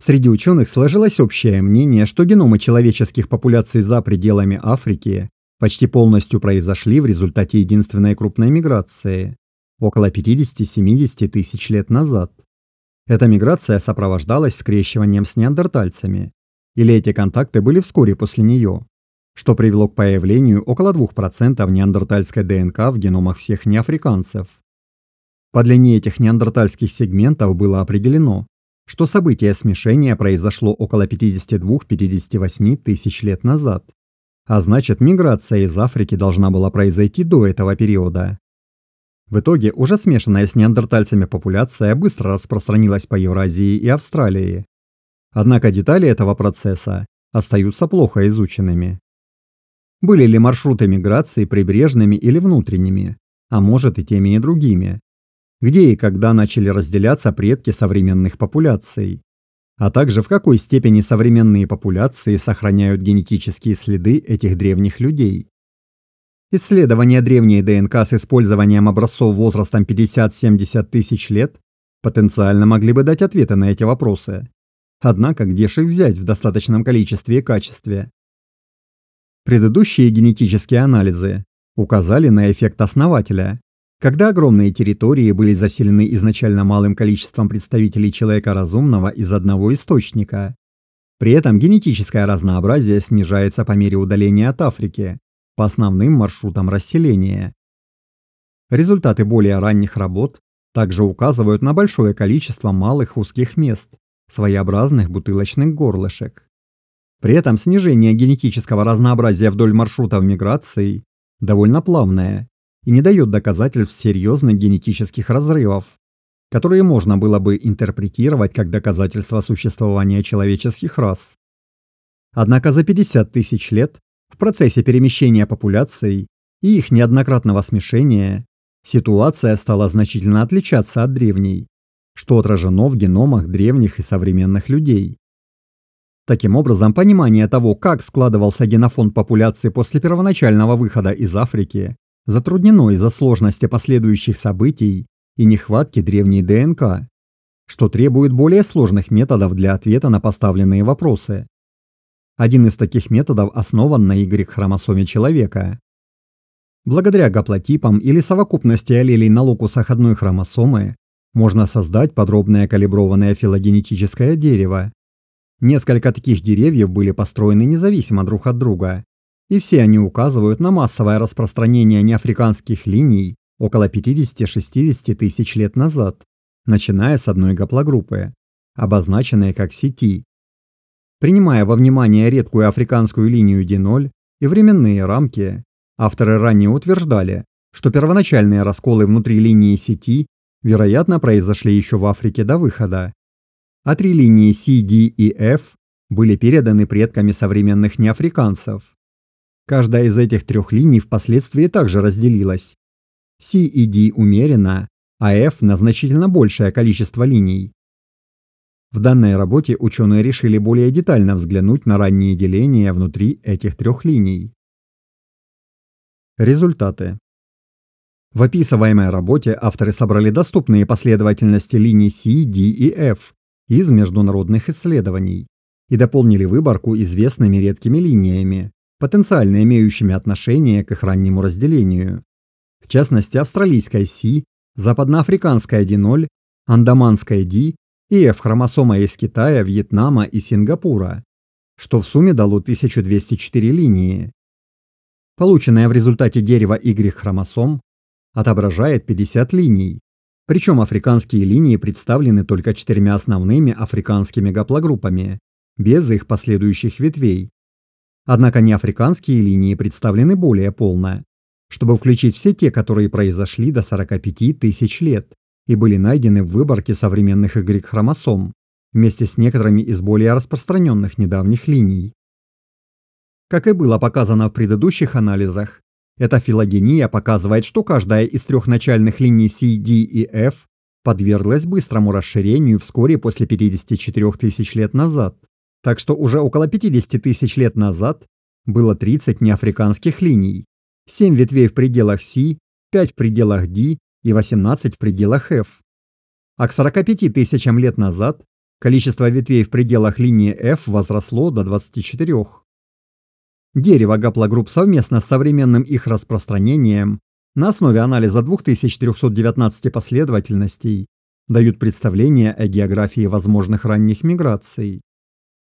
Среди ученых сложилось общее мнение, что геномы человеческих популяций за пределами Африки почти полностью произошли в результате единственной крупной миграции – около 50-70 тысяч лет назад. Эта миграция сопровождалась скрещиванием с неандертальцами, или эти контакты были вскоре после нее, что привело к появлению около 2% неандертальской ДНК в геномах всех неафриканцев. По длине этих неандертальских сегментов было определено, что событие смешения произошло около 52-58 тысяч лет назад. А значит, миграция из Африки должна была произойти до этого периода. В итоге уже смешанная с неандертальцами популяция быстро распространилась по Евразии и Австралии. Однако детали этого процесса остаются плохо изученными. Были ли маршруты миграции прибрежными или внутренними, а может и теми и другими? где и когда начали разделяться предки современных популяций, а также в какой степени современные популяции сохраняют генетические следы этих древних людей. Исследование древней ДНК с использованием образцов возрастом 50-70 тысяч лет потенциально могли бы дать ответы на эти вопросы. Однако где же их взять в достаточном количестве и качестве? Предыдущие генетические анализы указали на эффект основателя, когда огромные территории были заселены изначально малым количеством представителей человека разумного из одного источника. При этом генетическое разнообразие снижается по мере удаления от Африки, по основным маршрутам расселения. Результаты более ранних работ также указывают на большое количество малых узких мест, своеобразных бутылочных горлышек. При этом снижение генетического разнообразия вдоль маршрутов миграции довольно плавное и не дает доказательств серьезных генетических разрывов, которые можно было бы интерпретировать как доказательство существования человеческих рас. Однако за 50 тысяч лет в процессе перемещения популяций и их неоднократного смешения ситуация стала значительно отличаться от древней, что отражено в геномах древних и современных людей. Таким образом, понимание того, как складывался генофонд популяции после первоначального выхода из Африки, затруднено из-за сложности последующих событий и нехватки древней ДНК, что требует более сложных методов для ответа на поставленные вопросы. Один из таких методов основан на Y-хромосоме человека. Благодаря гаплотипам или совокупности аллелей на локусах одной хромосомы можно создать подробное калиброванное филогенетическое дерево. Несколько таких деревьев были построены независимо друг от друга, и все они указывают на массовое распространение неафриканских линий около 50-60 тысяч лет назад, начиная с одной гаплогруппы, обозначенной как сети. Принимая во внимание редкую африканскую линию D0 и временные рамки, авторы ранее утверждали, что первоначальные расколы внутри линии сети, вероятно, произошли еще в Африке до выхода. А три линии C, D и F были переданы предками современных неафриканцев. Каждая из этих трех линий впоследствии также разделилась. C и D умеренно, а F на значительно большее количество линий. В данной работе ученые решили более детально взглянуть на ранние деления внутри этих трех линий. Результаты. В описываемой работе авторы собрали доступные последовательности линий C, D и F из международных исследований и дополнили выборку известными редкими линиями, потенциально имеющими отношение к их раннему разделению. В частности, австралийская Си, западноафриканская D0, андаманская D и F-хромосома из Китая, Вьетнама и Сингапура, что в сумме дало 1204 линии. Полученное в результате дерева Y-хромосом отображает 50 линий, причем африканские линии представлены только четырьмя основными африканскими гаплогруппами, без их последующих ветвей, Однако неафриканские линии представлены более полно, чтобы включить все те, которые произошли до 45 тысяч лет и были найдены в выборке современных Y-хромосом, вместе с некоторыми из более распространенных недавних линий. Как и было показано в предыдущих анализах, эта филогения показывает, что каждая из трех начальных линий C, D и F подверглась быстрому расширению вскоре после 54 тысяч лет назад, так что уже около 50 тысяч лет назад было 30 неафриканских линий, 7 ветвей в пределах Си, 5 в пределах Ди и 18 в пределах F. А к 45 тысячам лет назад количество ветвей в пределах линии F возросло до 24. Дерево гаплогрупп совместно с современным их распространением на основе анализа 2319 последовательностей дают представление о географии возможных ранних миграций.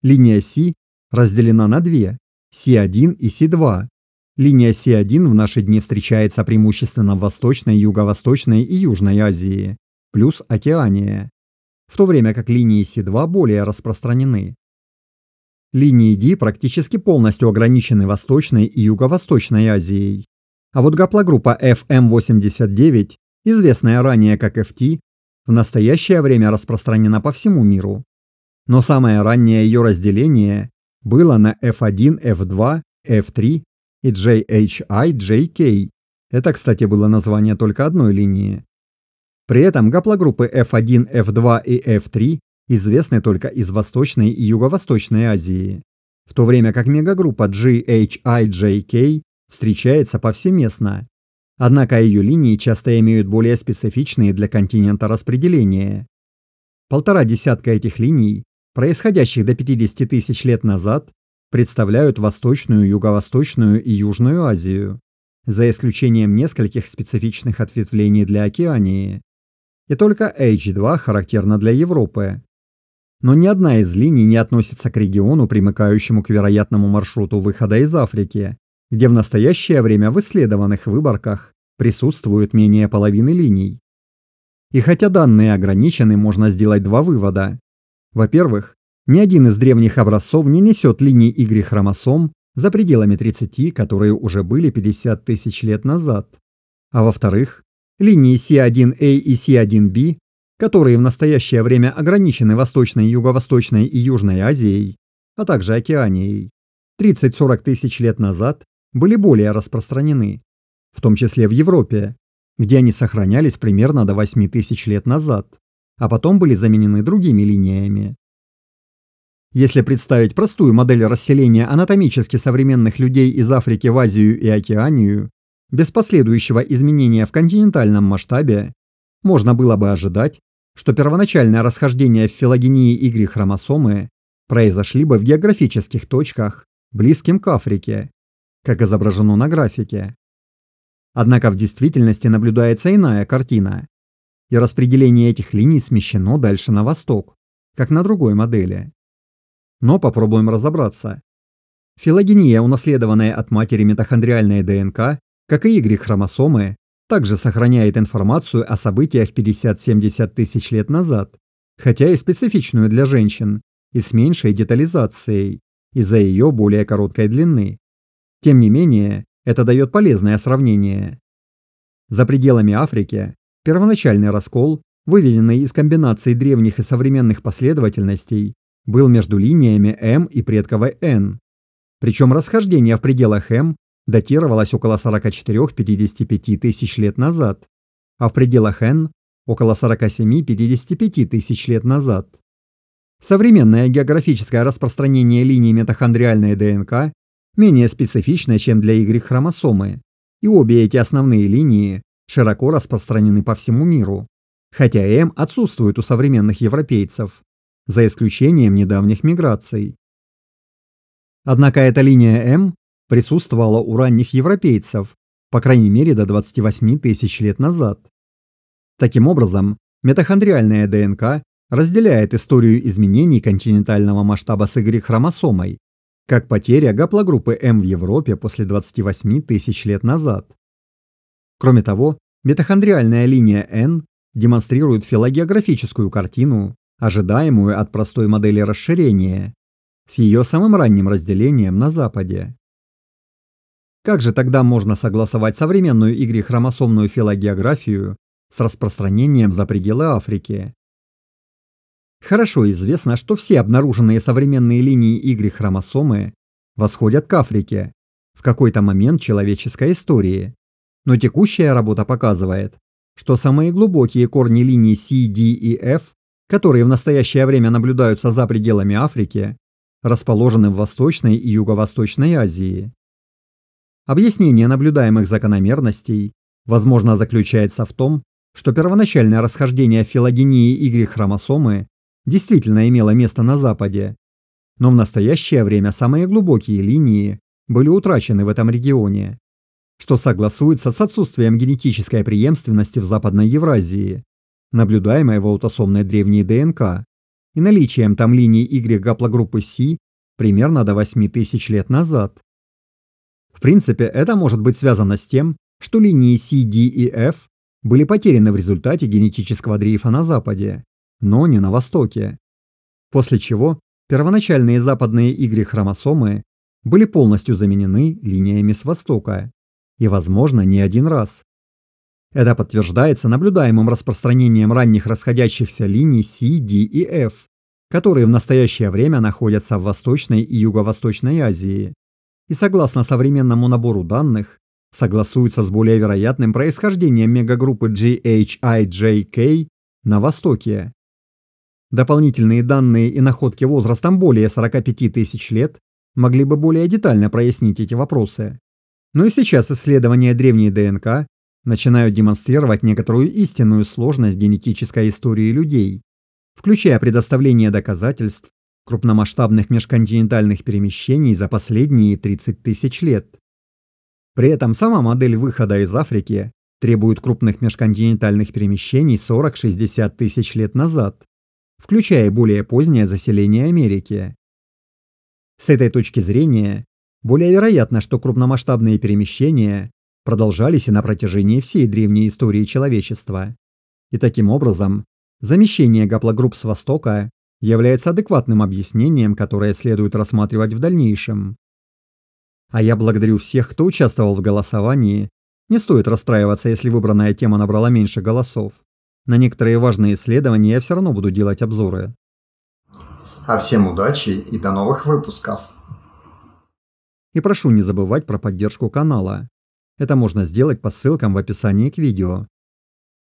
Линия С разделена на две с Си1 и с 2 Линия с 1 в наши дни встречается преимущественно в Восточной, Юго-Восточной и Южной Азии, плюс Океания, в то время как линии с 2 более распространены. Линии D практически полностью ограничены Восточной и Юго-Восточной Азией. А вот гаплогруппа FM89, известная ранее как FT, в настоящее время распространена по всему миру но самое раннее ее разделение было на F1, F2, F3 и JHI, JK. Это, кстати, было название только одной линии. При этом гаплогруппы F1, F2 и F3 известны только из Восточной и Юго-Восточной Азии, в то время как мегагруппа GHIJK встречается повсеместно. Однако ее линии часто имеют более специфичные для континента распределения. Полтора десятка этих линий происходящих до 50 тысяч лет назад, представляют Восточную, Юго-Восточную и Южную Азию, за исключением нескольких специфичных ответвлений для Океании. И только H2 характерна для Европы. Но ни одна из линий не относится к региону, примыкающему к вероятному маршруту выхода из Африки, где в настоящее время в исследованных выборках присутствуют менее половины линий. И хотя данные ограничены, можно сделать два вывода. Во-первых, ни один из древних образцов не несет линии Y хромосом за пределами 30, которые уже были 50 тысяч лет назад. А во-вторых, линии C1A и C1B, которые в настоящее время ограничены Восточной, Юго-Восточной и Южной Азией, а также Океанией, 30-40 тысяч лет назад были более распространены, в том числе в Европе, где они сохранялись примерно до 8 тысяч лет назад а потом были заменены другими линиями. Если представить простую модель расселения анатомически современных людей из Африки в Азию и Океанию, без последующего изменения в континентальном масштабе, можно было бы ожидать, что первоначальное расхождение в филогении Y хромосомы произошли бы в географических точках, близким к Африке, как изображено на графике. Однако в действительности наблюдается иная картина и распределение этих линий смещено дальше на восток, как на другой модели. Но попробуем разобраться. Филогения, унаследованная от матери митохондриальная ДНК, как и Y-хромосомы, также сохраняет информацию о событиях 50-70 тысяч лет назад, хотя и специфичную для женщин, и с меньшей детализацией, из-за ее более короткой длины. Тем не менее, это дает полезное сравнение. За пределами Африки Первоначальный раскол, выведенный из комбинации древних и современных последовательностей, был между линиями М и предковой Н. Причем расхождение в пределах М датировалось около 44-55 тысяч лет назад, а в пределах Н – около 47-55 тысяч лет назад. Современное географическое распространение линий митохондриальной ДНК менее специфичное, чем для Y-хромосомы, и обе эти основные линии широко распространены по всему миру, хотя М отсутствует у современных европейцев, за исключением недавних миграций. Однако эта линия М присутствовала у ранних европейцев, по крайней мере до 28 тысяч лет назад. Таким образом, митохондриальная ДНК разделяет историю изменений континентального масштаба с Y-хромосомой, как потеря гаплогруппы М в Европе после 28 тысяч лет назад, Кроме того, митохондриальная линия N демонстрирует филогеографическую картину, ожидаемую от простой модели расширения, с ее самым ранним разделением на Западе. Как же тогда можно согласовать современную Y-хромосомную филогеографию с распространением за пределы Африки? Хорошо известно, что все обнаруженные современные линии Y-хромосомы восходят к Африке в какой-то момент человеческой истории, но текущая работа показывает, что самые глубокие корни линий C, D и F, которые в настоящее время наблюдаются за пределами Африки, расположены в Восточной и Юго-Восточной Азии. Объяснение наблюдаемых закономерностей, возможно, заключается в том, что первоначальное расхождение филогении Y-хромосомы действительно имело место на Западе, но в настоящее время самые глубокие линии были утрачены в этом регионе что согласуется с отсутствием генетической преемственности в Западной Евразии, наблюдаемой в аутосомной древней ДНК, и наличием там линий Y гаплогруппы C примерно до 8 тысяч лет назад. В принципе, это может быть связано с тем, что линии C, D и F были потеряны в результате генетического дрейфа на Западе, но не на Востоке. После чего первоначальные западные Y-хромосомы были полностью заменены линиями с Востока и, возможно, не один раз. Это подтверждается наблюдаемым распространением ранних расходящихся линий C, D и F, которые в настоящее время находятся в Восточной и Юго-Восточной Азии и, согласно современному набору данных, согласуются с более вероятным происхождением мегагруппы GHIJK на Востоке. Дополнительные данные и находки возрастом более 45 тысяч лет могли бы более детально прояснить эти вопросы. Но и сейчас исследования древней ДНК начинают демонстрировать некоторую истинную сложность генетической истории людей, включая предоставление доказательств крупномасштабных межконтинентальных перемещений за последние 30 тысяч лет. При этом сама модель выхода из Африки требует крупных межконтинентальных перемещений 40-60 тысяч лет назад, включая более позднее заселение Америки. С этой точки зрения, более вероятно, что крупномасштабные перемещения продолжались и на протяжении всей древней истории человечества. И таким образом, замещение гаплогрупп с Востока является адекватным объяснением, которое следует рассматривать в дальнейшем. А я благодарю всех, кто участвовал в голосовании. Не стоит расстраиваться, если выбранная тема набрала меньше голосов. На некоторые важные исследования я все равно буду делать обзоры. А всем удачи и до новых выпусков! И прошу не забывать про поддержку канала. Это можно сделать по ссылкам в описании к видео.